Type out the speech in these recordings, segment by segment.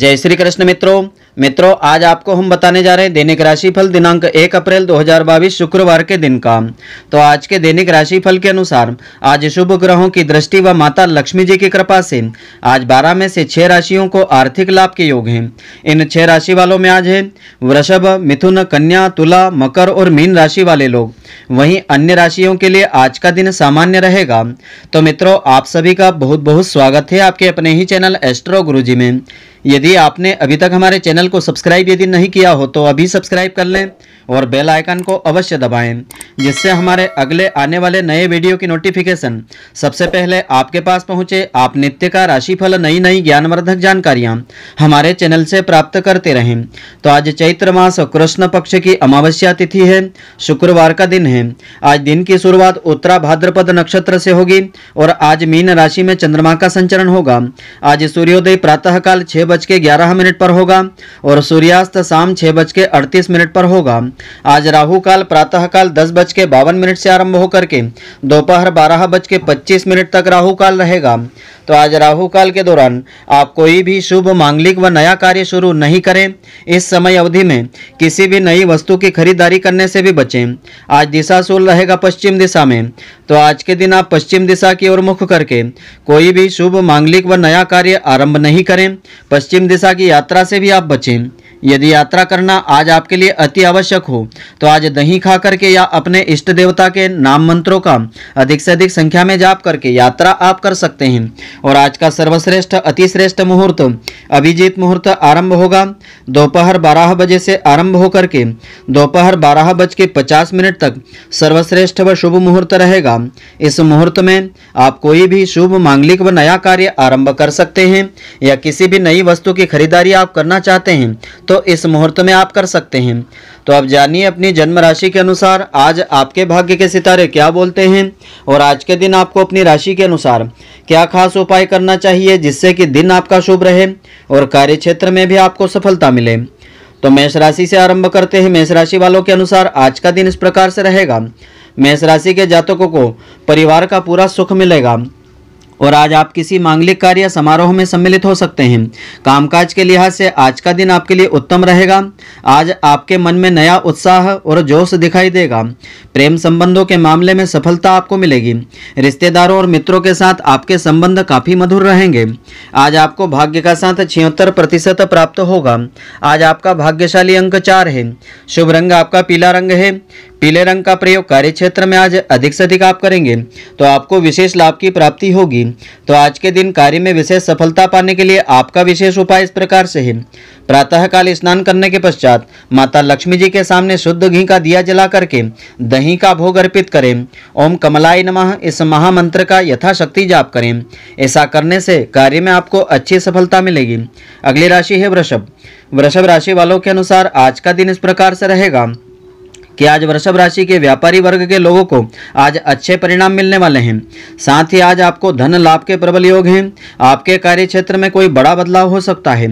जय श्री कृष्ण मित्रों मित्रों आज आपको हम बताने जा रहे हैं दैनिक राशिफल दिनांक 1 अप्रैल 2022 शुक्रवार के दिन का तो आज के दैनिक राशिफल के अनुसार आज शुभ ग्रहों की दृष्टि व माता लक्ष्मी जी की कृपा से आज 12 में से 6 राशियों को आर्थिक लाभ के योग हैं इन 6 राशि वालों में आज है वृषभ मिथुन कन्या तुला मकर और मीन राशि वाले लोग वहीं अन्य राशियों के लिए आज का दिन सामान्य रहेगा तो मित्रों आप सभी का बहुत बहुत स्वागत है आपके अपने ही चैनल एस्ट्रो गुरुजी में यदि आपने अभी तक हमारे चैनल को सब्सक्राइब यदि नहीं किया हो तो अभी सब्सक्राइब कर लें और बेल आइकन को अवश्य दबाएं जिससे हमारे अगले आने वाले नए वीडियो की नोटिफिकेशन सबसे पहले आपके पास पहुंचे आप नित्य का राशिफल नई नई ज्ञानवर्धक जानकारियां हमारे चैनल से प्राप्त करते रहें तो आज चैत्र मास कृष्ण पक्ष की अमावस्या तिथि है शुक्रवार का दिन दिन है आज दिन की शुरुआत उत्तरा भाद्रपद नक्षत्र से होगी और आज मीन राशि में चंद्रमा का संचरण होगा आज सूर्योदय प्रातःकाल छह बज के ग्यारह मिनट पर होगा और सूर्यास्त शाम छह बज के अड़तीस मिनट पर होगा आज राहु काल प्रातःकाल दस बज के बावन मिनट से आरंभ होकर के दोपहर बारह बज के पच्चीस मिनट तक राहुकाल रहेगा तो आज राहु काल के दौरान आप कोई भी शुभ मांगलिक व नया कार्य शुरू नहीं करें इस समय अवधि में किसी भी नई वस्तु की खरीदारी करने से भी बचें आज दिशा शूल रहेगा पश्चिम दिशा में तो आज के दिन आप पश्चिम दिशा की ओर मुख करके कोई भी शुभ मांगलिक व नया कार्य आरंभ नहीं करें पश्चिम दिशा की यात्रा से भी आप बचें यदि यात्रा करना आज आपके लिए अति आवश्यक हो तो आज दही खा करके या अपने इष्ट देवता के नाम मंत्रों का अधिक से अधिक संख्या में जाप करके यात्रा आप कर सकते हैं और आज का सर्वश्रेष्ठ श्रेष्ठ मुहूर्त अभिजीत मुहूर्त आरंभ होगा दोपहर बारह बजे से आरंभ होकर के दोपहर बारह बज के पचास मिनट तक सर्वश्रेष्ठ व शुभ मुहूर्त रहेगा इस मुहूर्त में आप कोई भी शुभ मांगलिक व नया कार्य आरंभ कर सकते हैं या किसी भी नई वस्तु की खरीदारी आप करना चाहते हैं तो तो इस मुहूर्त में आप कर सकते हैं तो आप जानिए अपनी जन्म राशि के अनुसार आज आपके भाग्य के सितारे क्या बोलते हैं और आज के दिन आपको अपनी राशि के अनुसार क्या खास उपाय करना चाहिए जिससे कि दिन आपका शुभ रहे और कार्य क्षेत्र में भी आपको सफलता मिले तो मेष राशि से आरंभ करते हैं मेष राशि वालों के अनुसार आज का दिन इस प्रकार से रहेगा मेष राशि के जातकों को परिवार का पूरा सुख मिलेगा और आज आप किसी मांगलिक कार्य समारोह में सम्मिलित हो सकते हैं कामकाज के लिहाज से आज का दिन आपके लिए उत्तम रहेगा आज आपके मन में नया उत्साह और जोश दिखाई देगा प्रेम संबंधों के मामले में सफलता आपको मिलेगी रिश्तेदारों और मित्रों के साथ आपके संबंध काफ़ी मधुर रहेंगे आज आपको भाग्य का साथ छिहत्तर प्रतिशत प्राप्त होगा आज आपका भाग्यशाली अंक चार है शुभ रंग आपका पीला रंग है पीले रंग का प्रयोग कार्य क्षेत्र में आज अधिक से अधिक आप करेंगे तो आपको विशेष लाभ की प्राप्ति होगी तो आज के दिन कार्य में विशेष सफलता पाने के लिए आपका विशेष उपाय इस प्रकार से है प्रातःकाल स्नान करने के पश्चात माता लक्ष्मी जी के सामने शुद्ध घी का दिया जला करके दही का भोग अर्पित करें ओम कमलाय नमः इस महामंत्र का यथाशक्ति जाप करें ऐसा करने से कार्य में आपको अच्छी सफलता मिलेगी अगली राशि है वृषभ वृषभ राशि वालों के अनुसार आज का दिन इस प्रकार से रहेगा कि आज वृषभ राशि के व्यापारी वर्ग के लोगों को आज अच्छे परिणाम मिलने वाले हैं साथ ही आज आपको धन लाभ के प्रबल योग हैं आपके कार्य क्षेत्र में कोई बड़ा बदलाव हो सकता है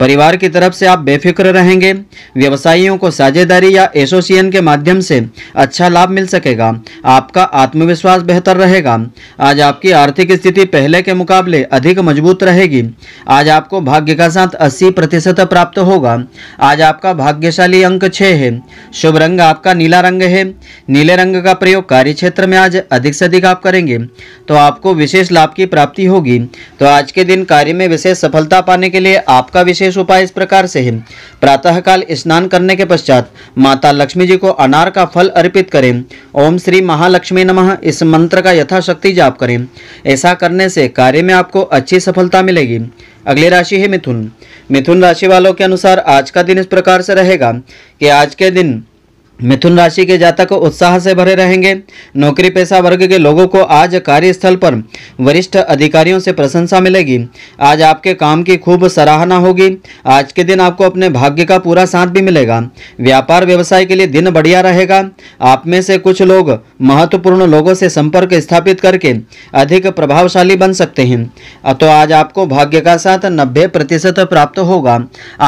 परिवार की तरफ से आप बेफिक्र रहेंगे व्यवसायियों को साझेदारी या एसोसिएशन के माध्यम से अच्छा लाभ मिल सकेगा आपका आत्मविश्वास बेहतर रहेगा आज आपकी आर्थिक स्थिति पहले के मुकाबले अधिक मजबूत रहेगी आज आपको भाग्य का साथ अस्सी प्रतिशत प्राप्त होगा आज आपका भाग्यशाली अंक छः है शुभ रंग आप आपका नीला रंग है नीले रंग का प्रयोग कार्य क्षेत्र में आज अधिक से अधिक आप करेंगे तो आपको विशेष लाभ की प्राप्ति होगी तो आज के दिन कार्य में विशेष सफलता पाने के लिए आपका विशेष उपाय इस प्रकार से है प्रातःकाल स्नान करने के पश्चात माता लक्ष्मी जी को अनार का फल अर्पित करें ओम श्री महालक्ष्मी नम इस मंत्र का यथाशक्ति जाप करें ऐसा करने से कार्य में आपको अच्छी सफलता मिलेगी अगली राशि है मिथुन मिथुन राशि वालों के अनुसार आज का दिन इस प्रकार से रहेगा कि आज के दिन मिथुन राशि के जातक उत्साह से भरे रहेंगे नौकरी पेशा वर्ग के लोगों को आज कार्यस्थल पर वरिष्ठ अधिकारियों से प्रशंसा मिलेगी आज आपके काम की खूब सराहना होगी आज के दिन आपको अपने भाग्य का पूरा साथ भी मिलेगा व्यापार व्यवसाय के लिए दिन बढ़िया रहेगा आप में से कुछ लोग महत्वपूर्ण लोगों से संपर्क स्थापित करके अधिक प्रभावशाली बन सकते हैं तो आज आपको भाग्य का साथ नब्बे प्रतिशत प्राप्त होगा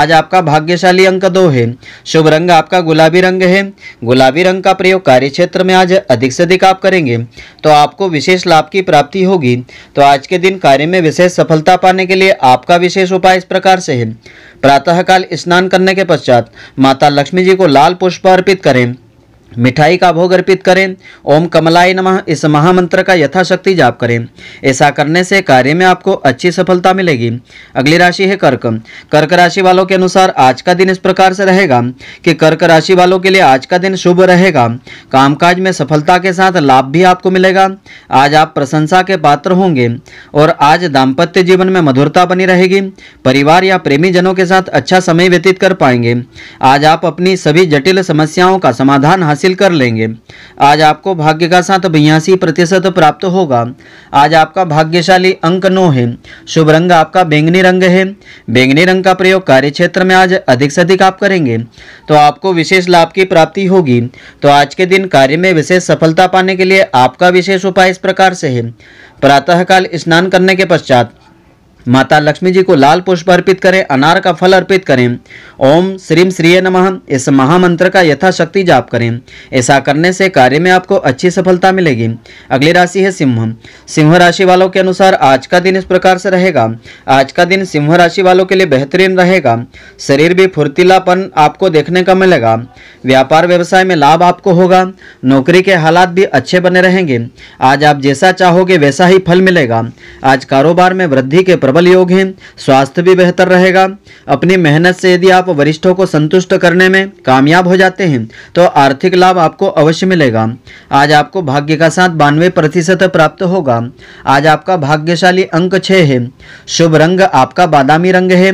आज आपका भाग्यशाली अंक दो है शुभ रंग आपका गुलाबी रंग है गुलाबी रंग का प्रयोग कार्य क्षेत्र में आज अधिक से अधिक आप करेंगे तो आपको विशेष लाभ की प्राप्ति होगी तो आज के दिन कार्य में विशेष सफलता पाने के लिए आपका विशेष उपाय इस प्रकार से है प्रातःकाल स्नान करने के पश्चात माता लक्ष्मी जी को लाल पुष्प अर्पित करें मिठाई का भोग अर्पित करें ओम कमलाय नमः इस महामंत्र का यथाशक्ति जाप करें ऐसा करने से कार्य में आपको अच्छी सफलता मिलेगी अगली राशि है कर्क कर्क राशि वालों के अनुसार आज का दिन इस प्रकार से रहेगा कि कर्क राशि वालों के लिए आज का दिन शुभ रहेगा कामकाज में सफलता के साथ लाभ भी आपको मिलेगा आज आप प्रशंसा के पात्र होंगे और आज दाम्पत्य जीवन में मधुरता बनी रहेगी परिवार या प्रेमी जनों के साथ अच्छा समय व्यतीत कर पाएंगे आज आप अपनी सभी जटिल समस्याओं का समाधान हासिल हासिल कर लेंगे आज आपको भाग्य का साथ बयासी प्रतिशत प्राप्त होगा आज आपका भाग्यशाली अंक नौ है शुभ रंग आपका बैंगनी रंग है बैंगनी रंग का प्रयोग कार्य क्षेत्र में आज अधिक से अधिक आप करेंगे तो आपको विशेष लाभ की प्राप्ति होगी तो आज के दिन कार्य में विशेष सफलता पाने के लिए आपका विशेष उपाय इस प्रकार से है प्रातःकाल स्नान करने के पश्चात माता लक्ष्मी जी को लाल पुष्प अर्पित करें अनार का फल अर्पित करें ओम श्रीम श्रीय नमः इस महामंत्र का यथाशक्ति जाप करें ऐसा करने से कार्य में आपको अच्छी सफलता मिलेगी अगली राशि है सिंह सिंह राशि वालों के अनुसार आज का दिन इस प्रकार से रहेगा आज का दिन सिंह राशि वालों के लिए बेहतरीन रहेगा शरीर भी फुर्तीलापन आपको देखने का मिलेगा व्यापार व्यवसाय में लाभ आपको होगा नौकरी के हालात भी अच्छे बने रहेंगे आज आप जैसा चाहोगे वैसा ही फल मिलेगा आज कारोबार में वृद्धि के प्रबल योग हैं स्वास्थ्य भी बेहतर रहेगा अपनी मेहनत से यदि आप वरिष्ठों को संतुष्ट करने में कामयाब हो जाते हैं तो आर्थिक लाभ आपको अवश्य मिलेगा आज आपको भाग्य का साथ बानवे प्रतिशत प्राप्त होगा आज आपका भाग्यशाली अंक छः है शुभ रंग आपका बादामी रंग है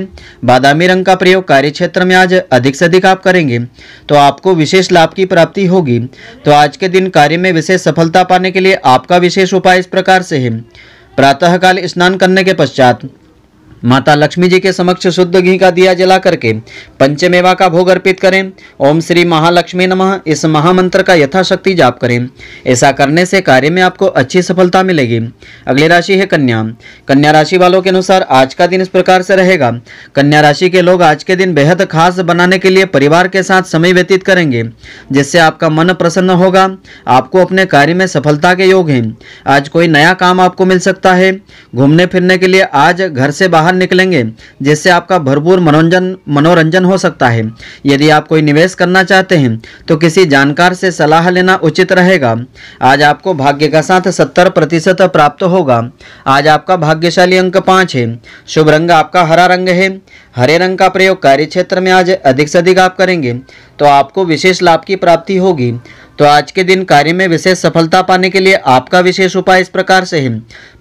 बादामी रंग का प्रयोग कार्यक्षेत्र में आज अधिक से अधिक आप करेंगे तो आपको विशेष लाभ की प्राप्ति होगी तो आज के दिन कार्य में विशेष सफलता पाने के लिए आपका विशेष उपाय इस प्रकार से है प्रातःकाल स्नान करने के पश्चात माता लक्ष्मी जी के समक्ष शुद्ध घी का दिया जला करके पंचमेवा का भोग अर्पित करें ओम श्री महालक्ष्मी नमः इस महामंत्र का यथाशक्ति जाप करें ऐसा करने से कार्य में आपको अच्छी सफलता मिलेगी अगली राशि है कन्या कन्या राशि वालों के अनुसार आज का दिन इस प्रकार से रहेगा कन्या राशि के लोग आज के दिन बेहद खास बनाने के लिए परिवार के साथ समय व्यतीत करेंगे जिससे आपका मन प्रसन्न होगा आपको अपने कार्य में सफलता के योग हैं आज कोई नया काम आपको मिल सकता है घूमने फिरने के लिए आज घर से बाहर बाहर निकलेंगे जिससे आपका भरपूर मनोरंजन मनोरंजन हो सकता है यदि आप कोई निवेश करना चाहते हैं तो किसी जानकार से सलाह लेना उचित रहेगा आज आपको भाग्य का साथ सत्तर प्रतिशत प्राप्त होगा आज आपका भाग्यशाली अंक पाँच है शुभ रंग आपका हरा रंग है हरे रंग का प्रयोग कार्य क्षेत्र में आज अधिक से अधिक आप करेंगे तो आपको विशेष लाभ की प्राप्ति होगी तो आज के दिन कार्य में विशेष सफलता पाने के लिए आपका विशेष उपाय इस प्रकार से है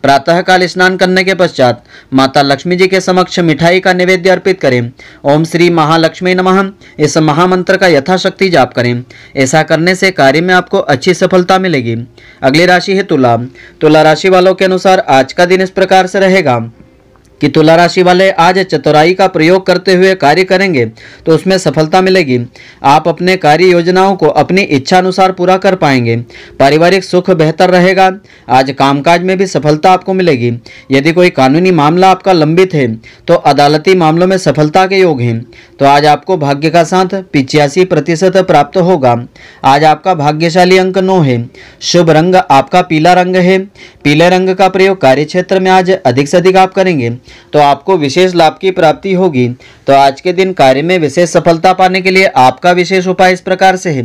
प्रातःकाल स्नान करने के पश्चात माता लक्ष्मी जी के समक्ष मिठाई का निवेद्य अर्पित करें ओम श्री महालक्ष्मी नमः इस महामंत्र का यथाशक्ति जाप करें ऐसा करने से कार्य में आपको अच्छी सफलता मिलेगी अगली राशि है तुला तुला राशि वालों के अनुसार आज का दिन इस प्रकार से रहेगा कि तुला राशि वाले आज चतुराई का प्रयोग करते हुए कार्य करेंगे तो उसमें सफलता मिलेगी आप अपने कार्य योजनाओं को अपनी इच्छा अनुसार पूरा कर पाएंगे पारिवारिक सुख बेहतर रहेगा आज कामकाज में भी सफलता आपको मिलेगी यदि कोई कानूनी मामला आपका लंबित है तो अदालती मामलों में सफलता के योग हैं तो आज आपको भाग्य का साथ पिचासी प्रतिशत प्राप्त होगा आज आपका भाग्यशाली अंक नौ है शुभ रंग आपका पीला रंग है पीले रंग का प्रयोग कार्य में आज अधिक से अधिक आप करेंगे तो आपको विशेष लाभ की प्राप्ति होगी तो आज के दिन कार्य में विशेष सफलता पाने के लिए आपका विशेष उपाय इस प्रकार से है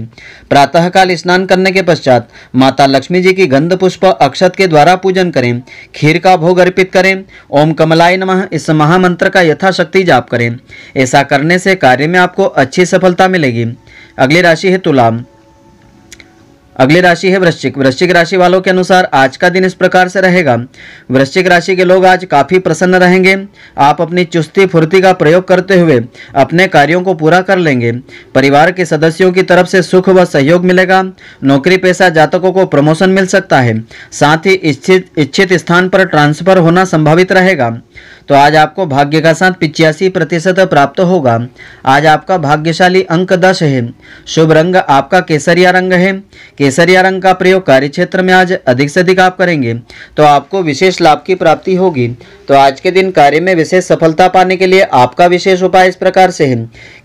प्रातःकाल स्नान करने के पश्चात माता लक्ष्मी जी की गंध पुष्प अक्षत के द्वारा पूजन करें खीर का भोग अर्पित करें ओम कमलाय नमः इस महामंत्र का यथाशक्ति जाप करें ऐसा करने से कार्य में आपको अच्छी सफलता मिलेगी अगली राशि है तुलाम अगली राशि है वृश्चिक वृश्चिक राशि वालों के अनुसार आज का दिन इस प्रकार से रहेगा वृश्चिक राशि के लोग आज काफ़ी प्रसन्न रहेंगे आप अपनी चुस्ती फुर्ती का प्रयोग करते हुए अपने कार्यों को पूरा कर लेंगे परिवार के सदस्यों की तरफ से सुख व सहयोग मिलेगा नौकरी पेशा जातकों को प्रमोशन मिल सकता है साथ ही इच्छित इच्छित स्थान पर ट्रांसफर होना संभावित रहेगा तो आज आपको भाग्य का साथ पिचासी प्रतिशत प्राप्त होगा आज आपका भाग्यशाली अंक दस है शुभ रंग आपका केसरिया रंग है केसरिया रंग का प्रयोग कार्य क्षेत्र में आज अधिक से अधिक आप करेंगे तो आपको विशेष लाभ की प्राप्ति होगी तो आज के दिन कार्य में विशेष सफलता पाने के लिए आपका विशेष उपाय इस प्रकार से है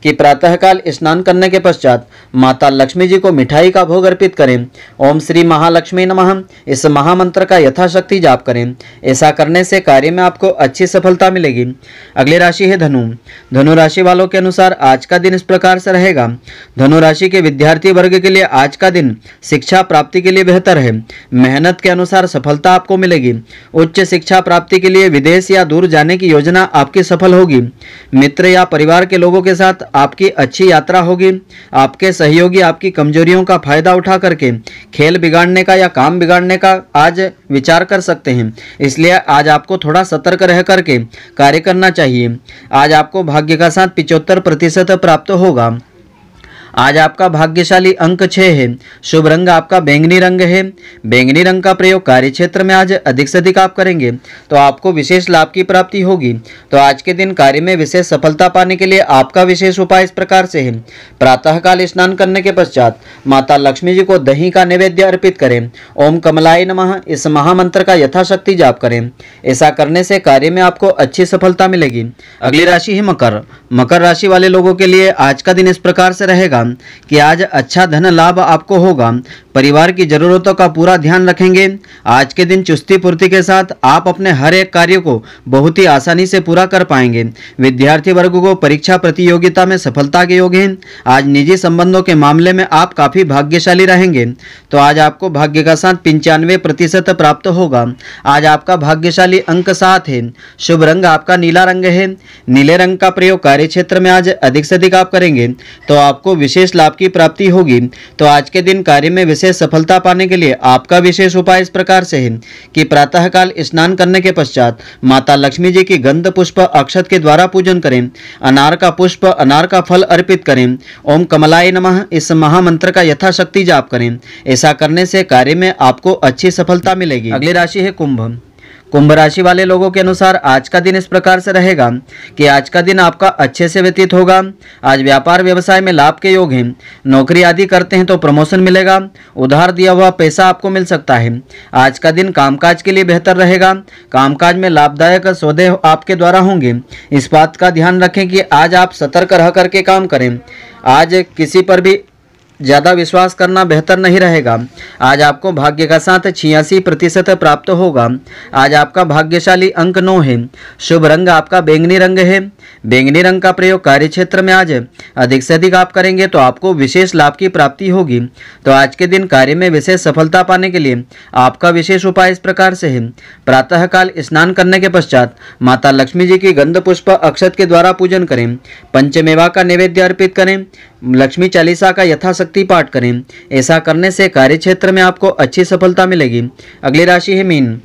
कि प्रातःकाल स्नान करने के पश्चात माता लक्ष्मी जी को मिठाई का भोग अर्पित करें ओम श्री महालक्ष्मी नमः इस महामंत्र का यथाशक्ति जाप करें ऐसा करने से कार्य में आपको अच्छी सफलता सफलता मिलेगी अगली राशि है धनु धनु राशि वालों के अनुसार आज का दिन इस प्रकार से रहेगा धनु राशि के विद्यार्थी वर्ग के लिए आज का दिन शिक्षा प्राप्ति के लिए बेहतर है मेहनत के अनुसार सफलता आपको मिलेगी उच्च शिक्षा प्राप्ति के लिए विदेश या दूर जाने की योजना आपकी सफल होगी मित्र या परिवार के लोगों के साथ आपकी अच्छी यात्रा होगी आपके सहयोगी आपकी कमजोरियों का फायदा उठा करके खेल बिगाड़ने का या काम बिगाड़ने का आज विचार कर सकते हैं इसलिए आज आपको थोड़ा सतर्क रह करके कार्य करना चाहिए आज आपको भाग्य का साथ पिचहत्तर प्रतिशत प्राप्त होगा आज आपका भाग्यशाली अंक छः है शुभ रंग आपका बैंगनी रंग है बैंगनी रंग का प्रयोग कार्य क्षेत्र में आज अधिक से अधिक आप करेंगे तो आपको विशेष लाभ की प्राप्ति होगी तो आज के दिन कार्य में विशेष सफलता पाने के लिए आपका विशेष उपाय इस प्रकार से है प्रातःकाल स्नान करने के पश्चात माता लक्ष्मी जी को दही का नैवेद्य अर्पित करें ओम कमलाय नमः इस महामंत्र का यथाशक्ति जाप करें ऐसा करने से कार्य में आपको अच्छी सफलता मिलेगी अगली राशि है मकर मकर राशि वाले लोगों के लिए आज का दिन इस प्रकार से रहेगा कि आज अच्छा धन लाभ आपको होगा परिवार की जरूरतों का पूरा ध्यान रखेंगे आज के दिन चुस्ती पूर्ति के साथ आप अपने हर एक कार्य को बहुत ही आसानी से पूरा कर पाएंगे विद्यार्थी वर्ग को परीक्षा प्रतियोगिता में सफलता के योग हैं आज निजी संबंधों के मामले में आप काफ़ी भाग्यशाली रहेंगे तो आज आपको भाग्य का साथ पंचानवे प्रतिशत प्राप्त होगा आज आपका भाग्यशाली अंक सात है शुभ रंग आपका नीला रंग है नीले रंग का प्रयोग कार्य क्षेत्र में आज अधिक से अधिक आप करेंगे तो आपको विशेष लाभ की प्राप्ति होगी तो आज के दिन कार्य में विशेष सफलता पाने के लिए आपका विशेष उपाय इस प्रकार से है कि प्रातःकाल स्नान करने के पश्चात माता लक्ष्मी जी की गंध पुष्प अक्षत के द्वारा पूजन करें अनार का पुष्प अनार का फल अर्पित करें ओम कमलाय नम इस महामंत्र का यथाशक्ति जाप करें ऐसा करने से कार्य में आपको अच्छी सफलता मिलेगी अगली राशि है कुंभ कुंभ राशि वाले लोगों के अनुसार आज का दिन इस प्रकार से रहेगा कि आज का दिन आपका अच्छे से व्यतीत होगा आज व्यापार व्यवसाय में लाभ के योग हैं नौकरी आदि करते हैं तो प्रमोशन मिलेगा उधार दिया हुआ पैसा आपको मिल सकता है आज का दिन कामकाज के लिए बेहतर रहेगा कामकाज में लाभदायक सौदे आपके द्वारा होंगे इस बात का ध्यान रखें कि आज आप सतर्क रह करके काम करें आज किसी पर भी ज़्यादा विश्वास करना बेहतर नहीं रहेगा आज आपको भाग्य का साथ छियासी प्रतिशत प्राप्त होगा आज आपका भाग्यशाली अंक नौ है शुभ रंग आपका बैंगनी रंग है बैंगनी रंग का प्रयोग कार्य क्षेत्र में आज अधिक से अधिक आप करेंगे तो आपको विशेष लाभ की प्राप्ति होगी तो आज के दिन कार्य में विशेष सफलता पाने के लिए आपका विशेष उपाय इस प्रकार से है प्रातःकाल स्नान करने के पश्चात माता लक्ष्मी जी की गंध पुष्प अक्षत के द्वारा पूजन करें पंचमेवा का नैवेद्य अर्पित करें लक्ष्मी चालीसा का यथाशक्ति पाठ करें ऐसा करने से कार्य क्षेत्र में आपको अच्छी सफलता मिलेगी अगली राशि है मीन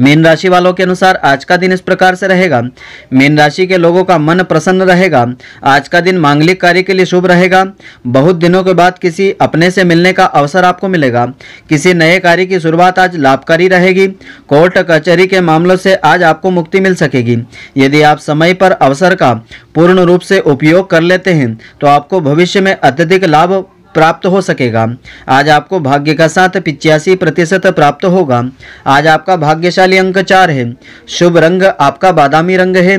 मीन राशि वालों के अनुसार आज का दिन इस प्रकार से रहेगा मीन राशि के लोगों का मन प्रसन्न रहेगा आज का दिन मांगलिक कार्य के लिए शुभ रहेगा बहुत दिनों के बाद किसी अपने से मिलने का अवसर आपको मिलेगा किसी नए कार्य की शुरुआत आज लाभकारी रहेगी कोर्ट कचहरी के मामलों से आज आपको मुक्ति मिल सकेगी यदि आप समय पर अवसर का पूर्ण रूप से उपयोग कर लेते हैं तो आपको भविष्य में अत्यधिक लाभ प्राप्त हो सकेगा आज आपको भाग्य का साथ पिचासी प्रतिशत प्राप्त होगा आज आपका भाग्यशाली अंक चार है शुभ रंग आपका बादामी रंग है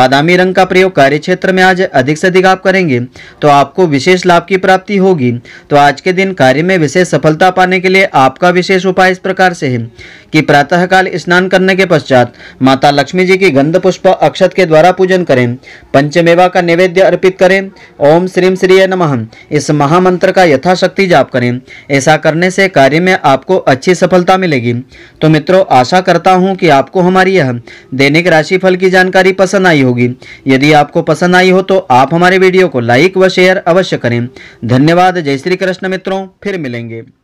बादामी रंग का प्रयोग कार्य क्षेत्र में आज अधिक से अधिक आप करेंगे तो आपको विशेष लाभ की प्राप्ति होगी तो आज के दिन कार्य में विशेष सफलता पाने के लिए आपका विशेष उपाय इस प्रकार से है कि प्रातःकाल स्नान करने के पश्चात माता लक्ष्मी जी की गंध पुष्प अक्षत के द्वारा पूजन करें पंचमेवा का नैवेद्य अर्पित करें ओम श्रीम श्रीय नमः इस महामंत्र का यथाशक्ति जाप करें ऐसा करने से कार्य में आपको अच्छी सफलता मिलेगी तो मित्रों आशा करता हूँ कि आपको हमारी यह दैनिक राशिफल की जानकारी पसंद आई होगी यदि आपको पसंद आई हो तो आप हमारे वीडियो को लाइक व शेयर अवश्य करें धन्यवाद जय श्री कृष्ण मित्रों फिर मिलेंगे